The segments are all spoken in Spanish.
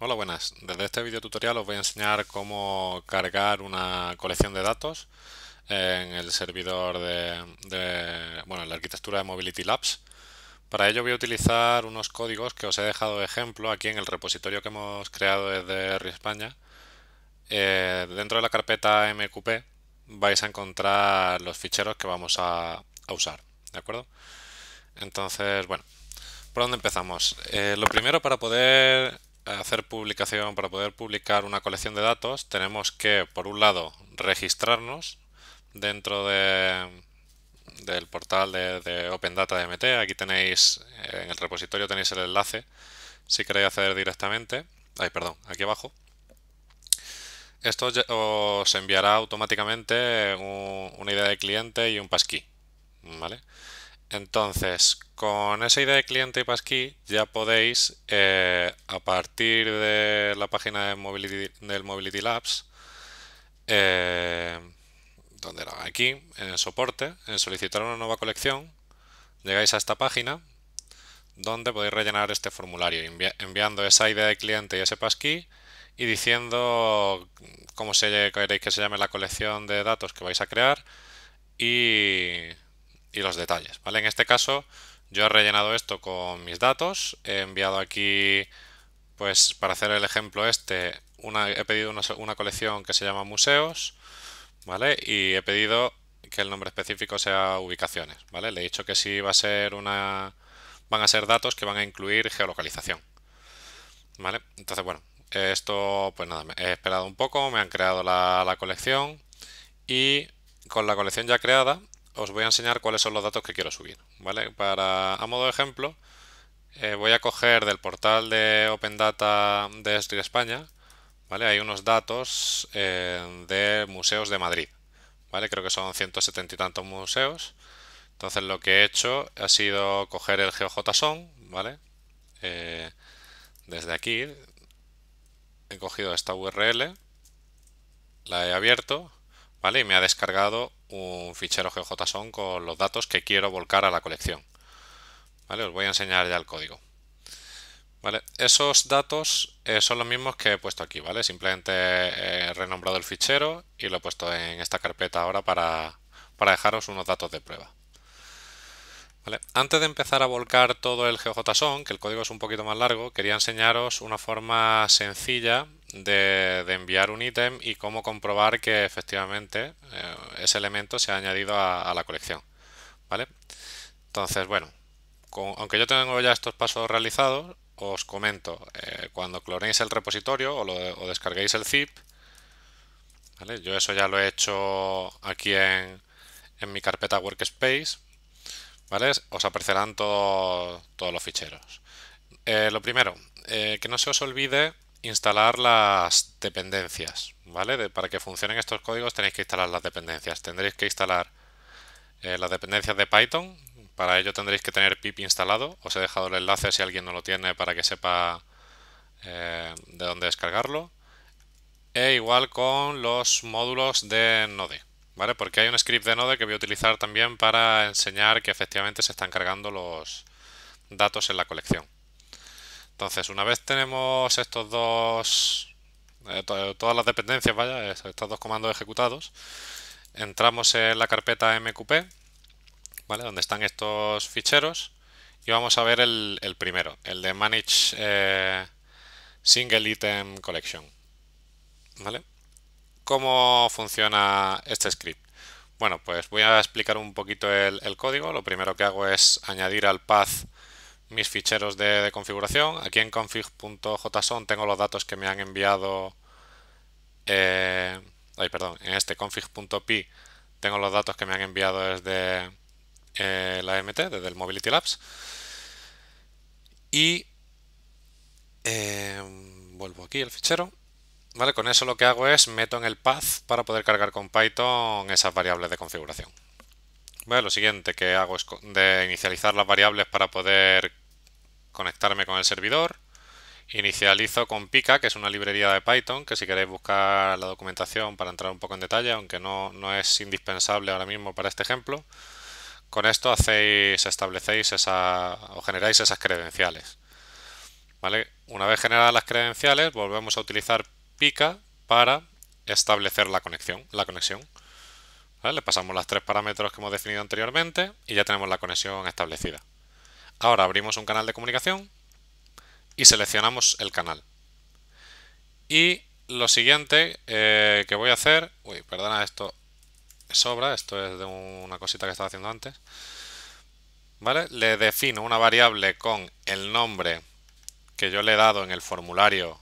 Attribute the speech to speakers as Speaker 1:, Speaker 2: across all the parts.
Speaker 1: Hola buenas, desde este video tutorial os voy a enseñar cómo cargar una colección de datos en el servidor de, bueno, la arquitectura de Mobility Labs. Para ello voy a utilizar unos códigos que os he dejado de ejemplo aquí en el repositorio que hemos creado desde España. Eh, dentro de la carpeta MQP vais a encontrar los ficheros que vamos a, usar, ¿de acuerdo? Entonces, bueno, ¿por dónde empezamos? Eh, lo primero para poder eh, hacer publicación, para poder publicar una colección de datos, tenemos que, por un lado, registrarnos dentro de, del portal de, Open Data MT. Aquí tenéis, eh, en el repositorio tenéis el enlace si queréis acceder directamente. Ay, perdón, aquí abajo. Esto os enviará automáticamente una idea de cliente y un passkey, ¿vale? Entonces, con esa idea de cliente y paskey ya podéis, eh, a partir de la página del Mobility Labs, eh, donde era aquí, en el soporte, en solicitar una nueva colección, llegáis a esta página donde podéis rellenar este formulario, enviando esa idea de cliente y ese passkey y diciendo cómo se, queréis que se llame la colección de datos que vais a crear y y los detalles. ¿vale? En este caso yo he rellenado esto con mis datos, he enviado aquí, pues para hacer el ejemplo este, una, he pedido una, colección que se llama museos, ¿vale? Y he pedido que el nombre específico sea ubicaciones, ¿vale? Le he dicho que sí va a ser una van a ser datos que van a incluir geolocalización. ¿Vale? Entonces, bueno, esto pues nada, he esperado un poco, me han creado la colección y con la colección ya creada os voy a enseñar cuáles son los datos que quiero subir. ¿vale? Para, a modo de ejemplo, eh, voy a coger del portal de Open Data de Estri España, ¿vale? hay unos datos eh, de museos de Madrid. ¿vale? Creo que son 170 y tantos museos. Entonces lo que he hecho ha sido coger el GeoJSON, ¿vale? Eh, desde aquí he cogido esta URL, la he abierto, ¿vale? Y me ha descargado un fichero GeoJSON con los datos que quiero volcar a la colección. ¿Vale? Os voy a enseñar ya el código. ¿Vale? Esos datos eh, son los mismos que he puesto aquí, ¿vale? Simplemente eh, he renombrado el fichero y lo he puesto en esta carpeta ahora para dejaros unos datos de prueba. Antes de empezar a volcar todo el GeoJSON, que el código es un poquito más largo, quería enseñaros una forma sencilla de, enviar un ítem y cómo comprobar que efectivamente eh, ese elemento se ha añadido a, la colección. ¿Vale? Entonces, bueno, aunque yo tengo ya estos pasos realizados, os comento, eh, cuando clonéis el repositorio o, descarguéis el zip, yo eso ya lo he hecho aquí en mi carpeta Workspace, ¿vale? Os aparecerán todos los ficheros. Eh, lo primero, eh, que no se os olvide instalar las dependencias, ¿vale? para que funcionen estos códigos tenéis que instalar las dependencias. Tendréis que instalar eh, las dependencias de Python. Para ello tendréis que tener pip instalado. Os he dejado el enlace si alguien no lo tiene para que sepa de dónde descargarlo. E igual con los módulos de Node. Porque hay un script de Node que voy a utilizar también para enseñar que efectivamente se están cargando los datos en la colección. Entonces, una vez tenemos estos dos, eh, todas las dependencias, estos dos comandos ejecutados, entramos en la carpeta MQP, ¿vale? Donde están estos ficheros y vamos a ver el, primero, el de Manage eh, Single Item Collection, ¿vale? ¿Cómo funciona este script? Bueno, pues voy a explicar un poquito el, código. Lo primero que hago es añadir al path mis ficheros de, configuración. Aquí en config.json tengo los datos que me han enviado... Eh, ay, perdón, en este config.py tengo los datos que me han enviado desde eh, la MT, desde el Mobility Labs. Y eh, vuelvo aquí el fichero con eso lo que hago es meto en el path para poder cargar con Python esas variables de configuración. lo siguiente que hago es de inicializar las variables para poder conectarme con el servidor. Inicializo con Pika, que es una librería de Python, que si queréis buscar la documentación para entrar un poco en detalle, aunque no, es indispensable ahora mismo para este ejemplo, con esto hacéis, establecéis esa, o generáis esas credenciales. ¿Vale? Una vez generadas las credenciales, volvemos a utilizar pica para establecer la conexión. La conexión. Le pasamos los tres parámetros que hemos definido anteriormente y ya tenemos la conexión establecida. Ahora abrimos un canal de comunicación y seleccionamos el canal. Y lo siguiente eh, que voy a hacer... Uy, perdona, esto sobra, esto es de una cosita que estaba haciendo antes. ¿Vale? Le defino una variable con el nombre que yo le he dado en el formulario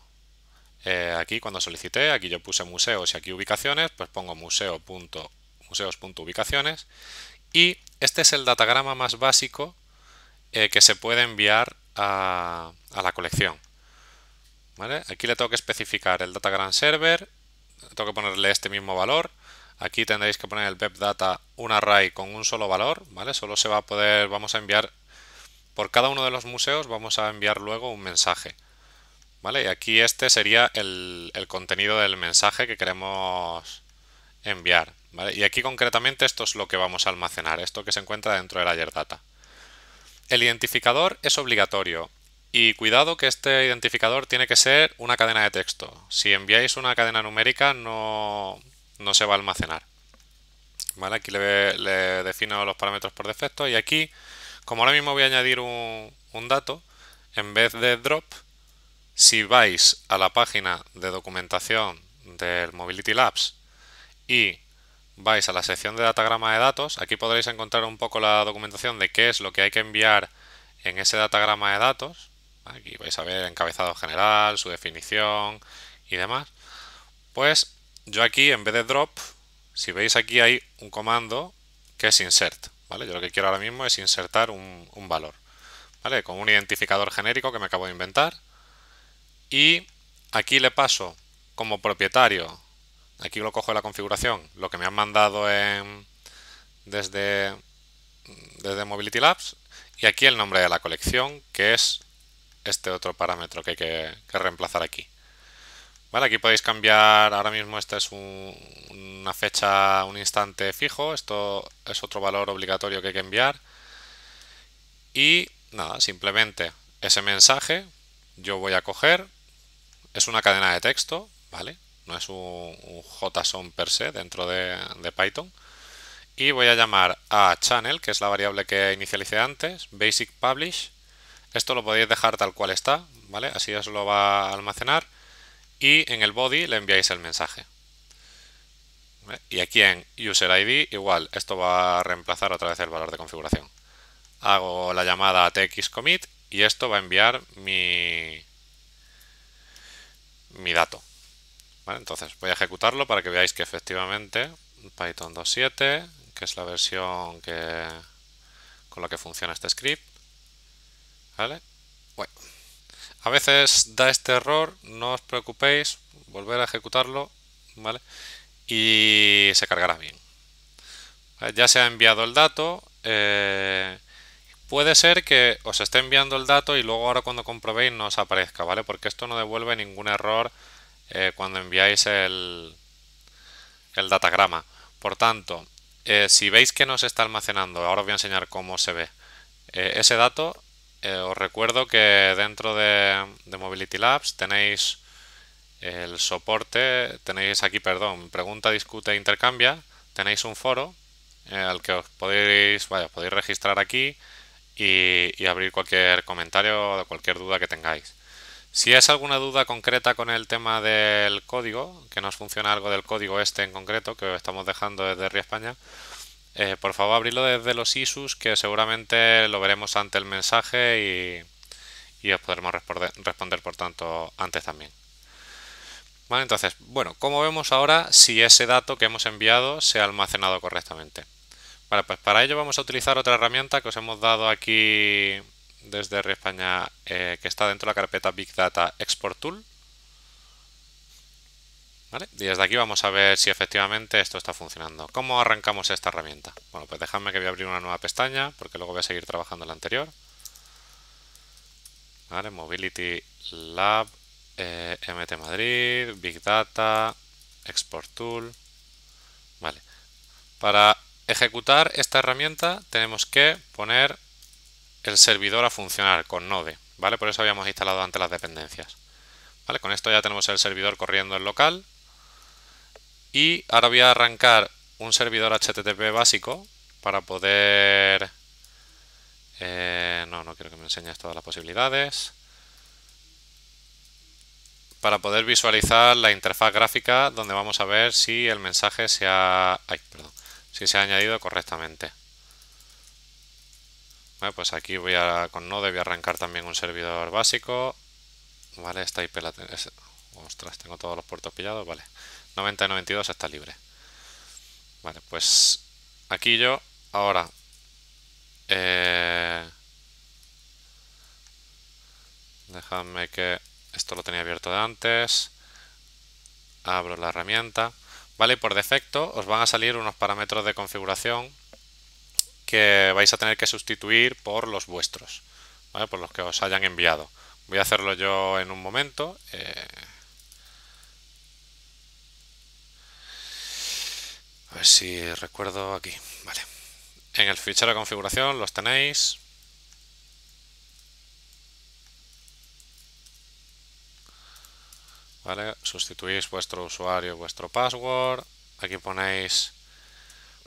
Speaker 1: eh, aquí cuando solicité, aquí yo puse museos y aquí ubicaciones, pues pongo museo museos.ubicaciones y este es el datagrama más básico eh, que se puede enviar a, la colección. Aquí le tengo que especificar el datagram server, tengo que ponerle este mismo valor, aquí tendréis que poner el webdata un array con un solo valor, ¿vale? Solo se va a poder, vamos a enviar, por cada uno de los museos vamos a enviar luego un mensaje. Y aquí este sería el, contenido del mensaje que queremos enviar. Y aquí concretamente esto es lo que vamos a almacenar, esto que se encuentra dentro del layer data. El identificador es obligatorio y cuidado que este identificador tiene que ser una cadena de texto. Si enviáis una cadena numérica no, se va a almacenar. Aquí le, defino los parámetros por defecto y aquí, como ahora mismo voy a añadir un dato, en vez de drop, si vais a la página de documentación del Mobility Labs y vais a la sección de datagrama de datos, aquí podréis encontrar un poco la documentación de qué es lo que hay que enviar en ese datagrama de datos. Aquí vais a ver encabezado general, su definición y demás. Pues yo aquí en vez de drop, si veis aquí hay un comando que es insert. ¿vale? Yo lo que quiero ahora mismo es insertar un, un valor. ¿vale? Con un identificador genérico que me acabo de inventar y aquí le paso como propietario, aquí lo cojo de la configuración, lo que me han mandado desde, Mobility Labs y aquí el nombre de la colección que es este otro parámetro que hay que, reemplazar aquí. aquí podéis cambiar, ahora mismo esta es una fecha, un instante fijo, esto es otro valor obligatorio que hay que enviar. Y nada, simplemente ese mensaje yo voy a coger, es una cadena de texto, ¿vale? No es un, JSON per se dentro de, Python. Y voy a llamar a channel, que es la variable que inicialicé antes, basic publish. Esto lo podéis dejar tal cual está, ¿vale? Así os lo va a almacenar. Y en el body le enviáis el mensaje. Y aquí en user ID, igual, esto va a reemplazar otra vez el valor de configuración. Hago la llamada a tx commit y esto va a enviar mi, mi dato. Entonces voy a ejecutarlo para que veáis que efectivamente Python 2.7, que es la versión que, con la que funciona este script, ¿vale? Bueno. A veces da este error, no os preocupéis, volver a ejecutarlo, ¿vale? Y se cargará bien. Ya se ha enviado el dato, eh, Puede ser que os esté enviando el dato y luego ahora cuando comprobéis no os aparezca, ¿vale? Porque esto no devuelve ningún error eh, cuando enviáis el, datagrama. Por tanto, eh, si veis que no se está almacenando, ahora os voy a enseñar cómo se ve eh, ese dato, os recuerdo que dentro de, Mobility Labs tenéis el soporte, tenéis aquí, perdón, pregunta, discute, e intercambia, tenéis un foro al que os podéis, vaya, podéis registrar aquí y, abrir cualquier comentario o cualquier duda que tengáis. Si es alguna duda concreta con el tema del código, que nos funciona algo del código este en concreto, que estamos dejando desde río España, eh, por favor abrilo desde los ISUS, que seguramente lo veremos ante el mensaje y, os podremos responder, responder, por tanto, antes también. Vale, entonces, bueno, como vemos ahora si ese dato que hemos enviado se ha almacenado correctamente? pues para ello vamos a utilizar otra herramienta que os hemos dado aquí desde R España, eh, que está dentro de la carpeta Big Data Export Tool. Y desde aquí vamos a ver si efectivamente esto está funcionando. ¿Cómo arrancamos esta herramienta? Bueno, pues dejadme que voy a abrir una nueva pestaña, porque luego voy a seguir trabajando en la anterior. Mobility Lab, eh, MT Madrid, Big Data, Export Tool. Vale. Para ejecutar esta herramienta tenemos que poner el servidor a funcionar con Node, ¿vale? Por eso habíamos instalado antes las dependencias. ¿Vale? Con esto ya tenemos el servidor corriendo en local. Y ahora voy a arrancar un servidor HTTP básico para poder... Eh, no, no quiero que me enseñes todas las posibilidades. Para poder visualizar la interfaz gráfica donde vamos a ver si el mensaje se ha... Ay, perdón si se ha añadido correctamente. bueno, pues aquí voy a, con Node voy arrancar también un servidor básico. Vale, esta IP la Ostras, tengo todos los puertos pillados. Vale, 9092 está libre. Vale, pues aquí yo ahora... Eh, dejadme que esto lo tenía abierto de antes. Abro la herramienta. Por defecto os van a salir unos parámetros de configuración que vais a tener que sustituir por los vuestros, Por los que os hayan enviado. Voy a hacerlo yo en un momento. Eh, a ver si recuerdo aquí. En el fichero de configuración los tenéis. ¿vale? Sustituís vuestro usuario, vuestro password. Aquí ponéis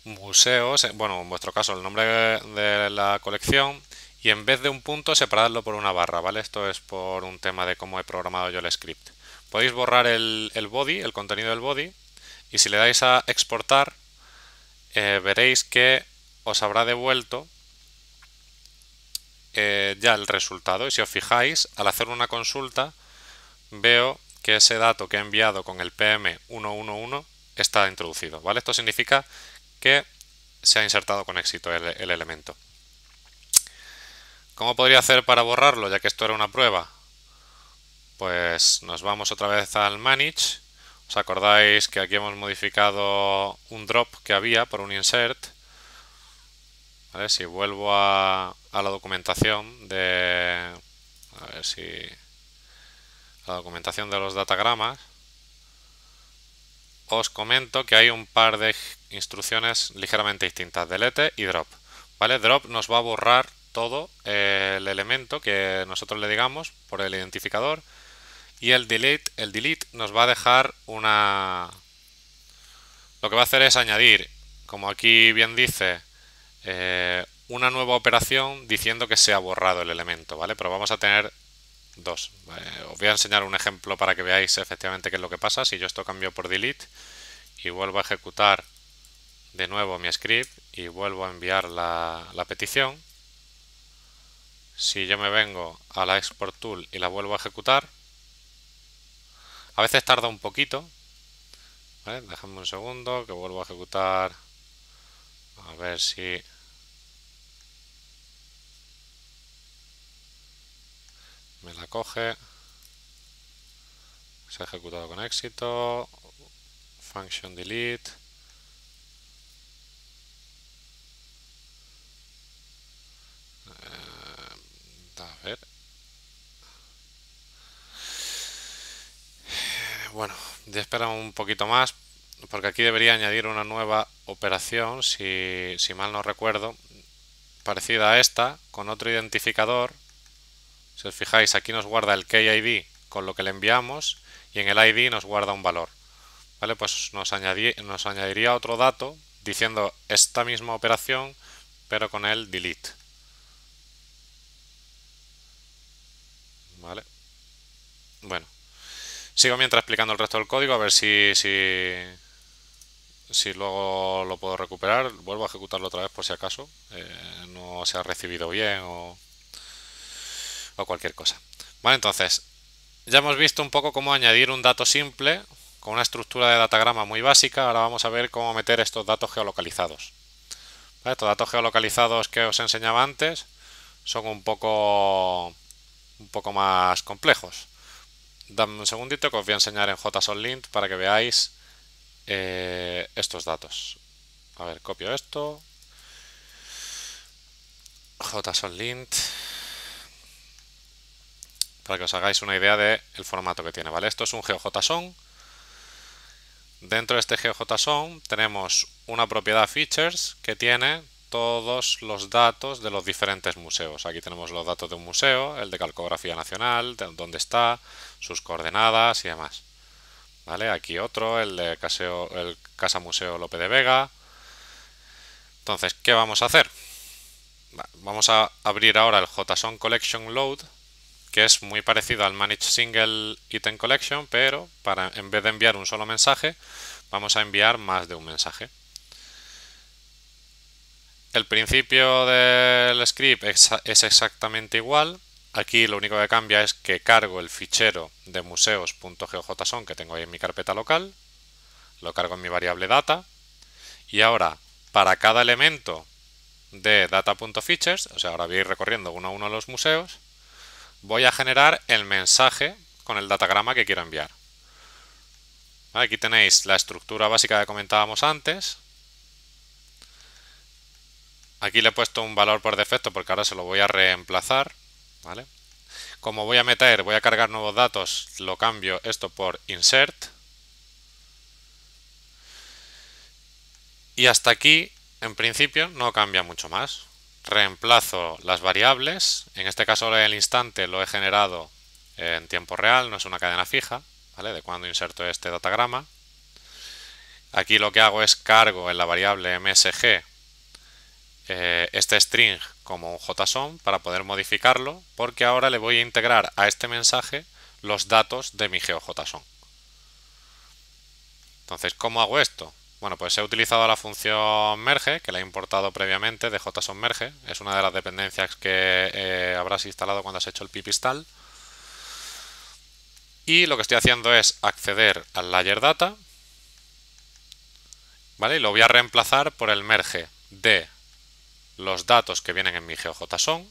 Speaker 1: museos, eh, bueno, en vuestro caso el nombre de la colección y en vez de un punto separadlo por una barra, ¿vale? Esto es por un tema de cómo he programado yo el script. Podéis borrar el, body, el contenido del body, y si le dais a exportar, eh, veréis que os habrá devuelto eh, ya el resultado. Y si os fijáis, al hacer una consulta, veo ese dato que ha enviado con el PM111 está introducido. ¿vale? Esto significa que se ha insertado con éxito el, elemento. ¿Cómo podría hacer para borrarlo, ya que esto era una prueba? Pues nos vamos otra vez al Manage. ¿Os acordáis que aquí hemos modificado un drop que había por un insert? Si vuelvo a, a la documentación de... A ver si la documentación de los datagramas, os comento que hay un par de instrucciones ligeramente distintas, delete y drop. ¿vale? Drop nos va a borrar todo eh, el elemento que nosotros le digamos por el identificador y el delete, el delete nos va a dejar una... Lo que va a hacer es añadir, como aquí bien dice, eh, una nueva operación diciendo que se ha borrado el elemento, ¿vale? Pero vamos a tener eh, os voy a enseñar un ejemplo para que veáis efectivamente qué es lo que pasa. Si yo esto cambio por delete y vuelvo a ejecutar de nuevo mi script y vuelvo a enviar la, petición, si yo me vengo a la export tool y la vuelvo a ejecutar, a veces tarda un poquito. ¿vale? un segundo que vuelvo a ejecutar. A ver si me la coge, se ha ejecutado con éxito, function delete, eh, a ver, bueno, ya esperamos un poquito más porque aquí debería añadir una nueva operación, si, si mal no recuerdo, parecida a esta, con otro identificador si os fijáis, aquí nos guarda el KID con lo que le enviamos y en el id nos guarda un valor. ¿Vale? Pues nos, añadiría otro dato diciendo esta misma operación pero con el delete. Bueno. Sigo mientras explicando el resto del código a ver si, si, si luego lo puedo recuperar. Vuelvo a ejecutarlo otra vez por si acaso eh, no se ha recibido bien o o cualquier cosa. Vale, entonces, ya hemos visto un poco cómo añadir un dato simple con una estructura de datagrama muy básica. Ahora vamos a ver cómo meter estos datos geolocalizados. Estos datos geolocalizados que os enseñaba antes son un poco, un poco más complejos. Dame un segundito que os voy a enseñar en JSONLint para que veáis eh, estos datos. A ver, copio esto. JSONLint para que os hagáis una idea del el formato que tiene. ¿vale? Esto es un GeoJSON. Dentro de este GeoJSON tenemos una propiedad features que tiene todos los datos de los diferentes museos. Aquí tenemos los datos de un museo, el de calcografía nacional, de dónde está, sus coordenadas y demás. ¿Vale? Aquí otro, el de Casa Museo Lope de Vega. Entonces, ¿qué vamos a hacer? Vamos a abrir ahora el JSON Collection Load que es muy parecido al Manage Single Item Collection, pero para, en vez de enviar un solo mensaje, vamos a enviar más de un mensaje. El principio del script es exactamente igual. Aquí lo único que cambia es que cargo el fichero de museos.geojson que tengo ahí en mi carpeta local. Lo cargo en mi variable data. Y ahora, para cada elemento de data.features, o sea, ahora voy a ir recorriendo uno a uno los museos, voy a generar el mensaje con el datagrama que quiero enviar. Aquí tenéis la estructura básica que comentábamos antes. Aquí le he puesto un valor por defecto porque ahora se lo voy a reemplazar. Como voy a meter, voy a cargar nuevos datos, lo cambio esto por insert. Y hasta aquí, en principio, no cambia mucho más reemplazo las variables, en este caso el instante lo he generado en tiempo real, no es una cadena fija, ¿vale? De cuando inserto este datagrama. Aquí lo que hago es cargo en la variable msg eh, este string como un JSON para poder modificarlo, porque ahora le voy a integrar a este mensaje los datos de mi GeoJSON. Entonces, ¿cómo hago esto? Bueno, pues he utilizado la función merge, que la he importado previamente de JSON Merge. Es una de las dependencias que eh, habrás instalado cuando has hecho el pip install. Y lo que estoy haciendo es acceder al layer data. ¿Vale? Y lo voy a reemplazar por el merge de los datos que vienen en mi GeoJSON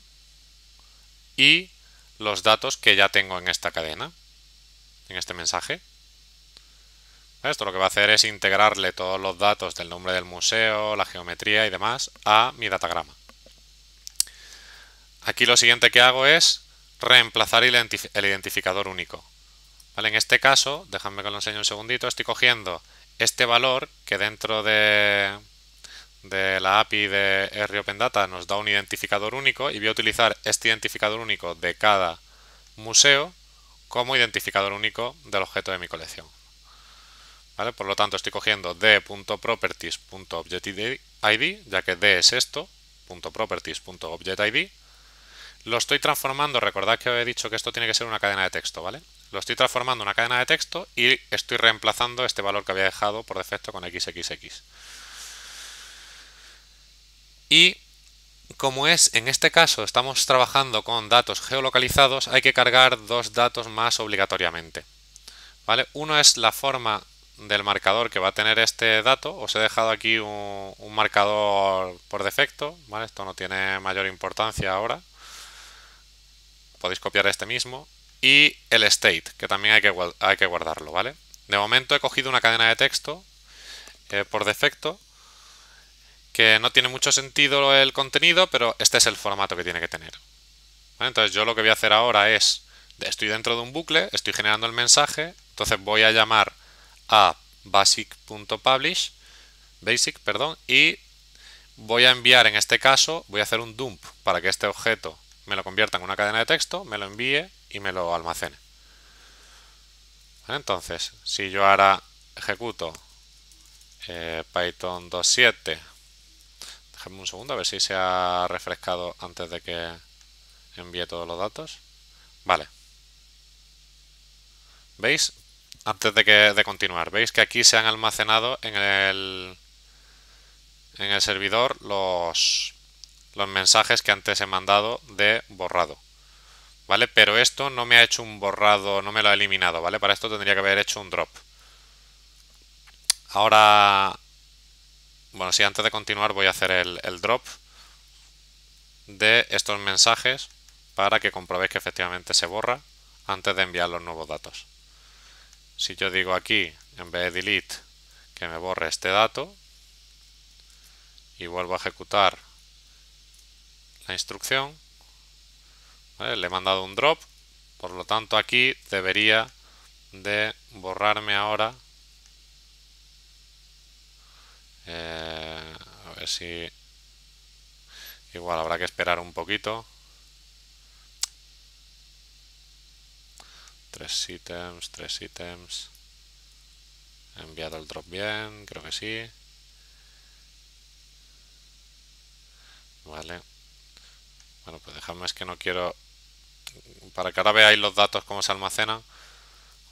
Speaker 1: y los datos que ya tengo en esta cadena, en este mensaje. Esto lo que va a hacer es integrarle todos los datos del nombre del museo, la geometría y demás a mi datagrama. Aquí lo siguiente que hago es reemplazar el identificador único. En este caso, déjame que lo enseñe un segundito, estoy cogiendo este valor que dentro de, de la API de ROpenData nos da un identificador único y voy a utilizar este identificador único de cada museo como identificador único del objeto de mi colección. Por lo tanto, estoy cogiendo d.properties.objectId, ya que d es esto, .properties.objectId. Lo estoy transformando, recordad que os he dicho que esto tiene que ser una cadena de texto, ¿vale? Lo estoy transformando en una cadena de texto y estoy reemplazando este valor que había dejado por defecto con xxx. Y como es en este caso estamos trabajando con datos geolocalizados, hay que cargar dos datos más obligatoriamente. ¿Vale? Uno es la forma del marcador que va a tener este dato, os he dejado aquí un, marcador por defecto, Esto no tiene mayor importancia ahora. Podéis copiar este mismo. Y el state, que también hay que, hay que guardarlo, ¿vale? De momento he cogido una cadena de texto eh, por defecto, que no tiene mucho sentido el contenido, pero este es el formato que tiene que tener. Entonces yo lo que voy a hacer ahora es, estoy dentro de un bucle, estoy generando el mensaje, entonces voy a llamar a basic.publish, basic, perdón, y voy a enviar en este caso, voy a hacer un dump para que este objeto me lo convierta en una cadena de texto, me lo envíe y me lo almacene. Entonces, si yo ahora ejecuto eh, Python 2.7, déjenme un segundo a ver si se ha refrescado antes de que envíe todos los datos. Vale. ¿Veis? antes de, que, de continuar. Veis que aquí se han almacenado en el, en el servidor los, los mensajes que antes he mandado de borrado. ¿Vale? Pero esto no me ha hecho un borrado, no me lo ha eliminado, ¿vale? Para esto tendría que haber hecho un drop. Ahora, bueno, si antes de continuar voy a hacer el, el drop de estos mensajes para que comprobéis que efectivamente se borra antes de enviar los nuevos datos si yo digo aquí, en vez de delete, que me borre este dato, y vuelvo a ejecutar la instrucción, le he mandado un drop, por lo tanto aquí debería de borrarme ahora, eh, a ver si, igual habrá que esperar un poquito, Tres ítems, tres ítems. He enviado el drop bien, creo que sí. Vale. Bueno, pues dejadme, es que no quiero... Para que ahora veáis los datos cómo se almacenan.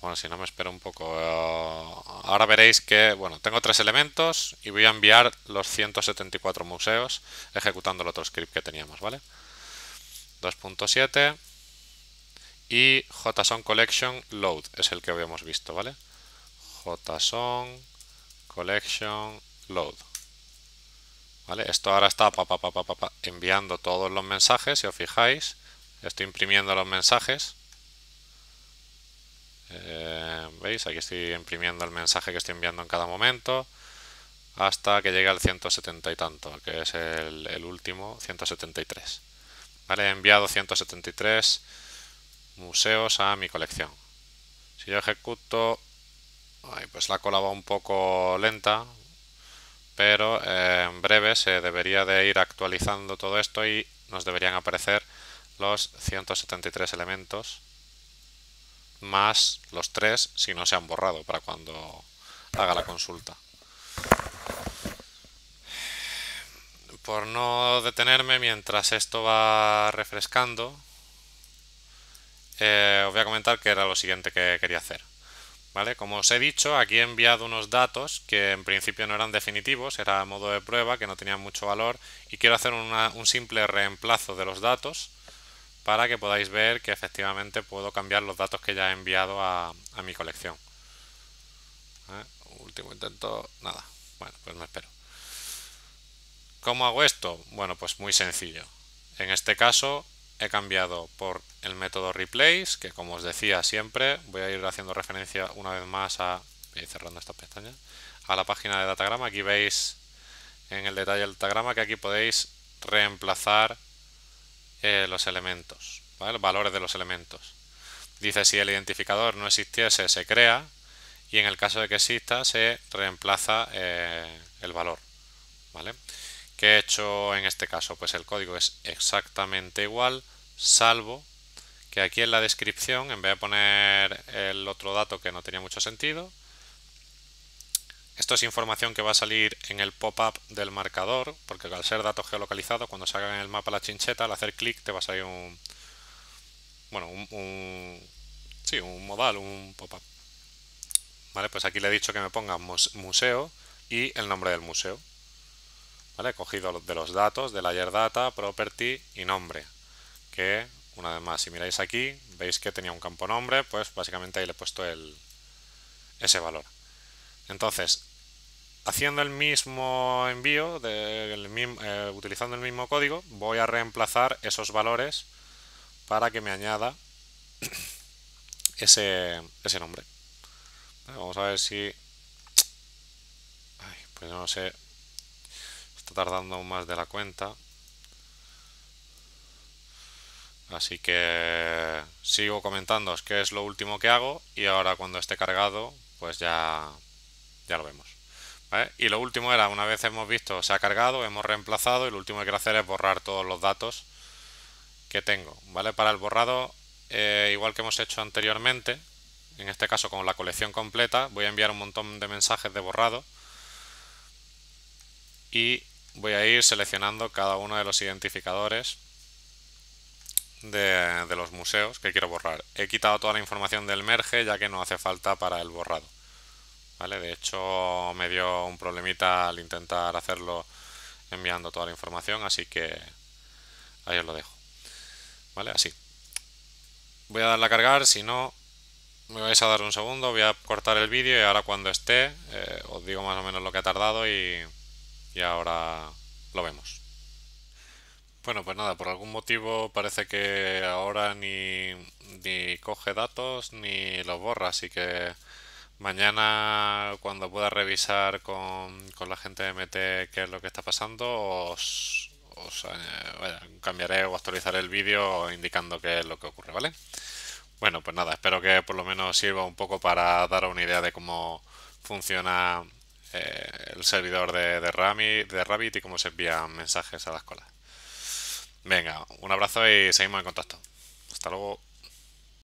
Speaker 1: Bueno, si no me espero un poco. Eh, ahora veréis que, bueno, tengo tres elementos y voy a enviar los 174 museos ejecutando el otro script que teníamos, ¿vale? 2.7 y JSON Collection Load es el que habíamos visto, ¿vale? JSON Collection Load. ¿Vale? Esto ahora está pa, pa, pa, enviando todos los mensajes, si os fijáis. Estoy imprimiendo los mensajes. Eh, ¿Veis? Aquí estoy imprimiendo el mensaje que estoy enviando en cada momento. Hasta que llegue al 170 y tanto, que es el, el último, 173. ¿Vale? He enviado 173 museos a mi colección. Si yo ejecuto, pues la cola va un poco lenta, pero eh, en breve se debería de ir actualizando todo esto y nos deberían aparecer los 173 elementos más los tres si no se han borrado para cuando haga la consulta. Por no detenerme mientras esto va refrescando, eh, os voy a comentar que era lo siguiente que quería hacer. ¿Vale? Como os he dicho, aquí he enviado unos datos que en principio no eran definitivos, era modo de prueba, que no tenían mucho valor, y quiero hacer un simple reemplazo de los datos para que podáis ver que efectivamente puedo cambiar los datos que ya he enviado a, mi colección. Último intento, nada. Bueno, pues no espero. ¿Cómo hago esto? Bueno, pues muy sencillo. En este caso he cambiado por el método replace, que como os decía siempre, voy a ir haciendo referencia una vez más a, cerrando esta pestaña, a la página de datagrama. Aquí veis en el detalle del datagrama que aquí podéis reemplazar eh, los elementos, los valores de los elementos. Dice si el identificador no existiese, se crea y en el caso de que exista, se reemplaza eh, el valor. ¿vale? ¿Qué he hecho en este caso? Pues el código es exactamente igual, salvo que aquí en la descripción, en vez de poner el otro dato que no tenía mucho sentido, esto es información que va a salir en el pop-up del marcador, porque al ser dato geolocalizado, cuando salga en el mapa la chincheta, al hacer clic te va a salir un... Bueno, un modal, un pop-up. Vale, pues aquí le he dicho que me ponga museo y el nombre del museo. He cogido de los datos, de layer data, property y nombre, que una vez más, si miráis aquí, veis que tenía un campo nombre, pues básicamente ahí le he puesto ese valor. Entonces, haciendo el mismo envío, eh, utilizando el mismo código, voy a reemplazar esos valores para que me añada ese, nombre. Vamos a ver si... pues no sé está tardando más de la cuenta. Así que sigo es que es lo último que hago y ahora cuando esté cargado, pues ya, ya lo vemos. Y lo último era, una vez hemos visto, se ha cargado, hemos reemplazado y lo último que quiero hacer es borrar todos los datos que tengo. ¿vale? Para el borrado, eh, igual que hemos hecho anteriormente, en este caso con la colección completa, voy a enviar un montón de mensajes de borrado y voy a ir seleccionando cada uno de los identificadores de, los museos que quiero borrar. He quitado toda la información del merge ya que no hace falta para el borrado. ¿Vale? De hecho me dio un problemita al intentar hacerlo enviando toda la información, así que ahí os lo dejo. ¿Vale? Así. Voy a darle a cargar, si no me vais a dar un segundo, voy a cortar el vídeo y ahora cuando esté eh, os digo más o menos lo que ha tardado y, y ahora lo vemos. Bueno, pues nada, por algún motivo parece que ahora ni, coge datos ni los borra, así que mañana cuando pueda revisar con, la gente de MT qué es lo que está pasando, os, eh, cambiaré o actualizaré el vídeo indicando qué es lo que ocurre, ¿vale? Bueno, pues nada, espero que por lo menos sirva un poco para dar una idea de cómo funciona eh, el servidor de, de Rabbit y cómo se envían mensajes a la escuela. Venga, un abrazo y seguimos en contacto. Hasta luego.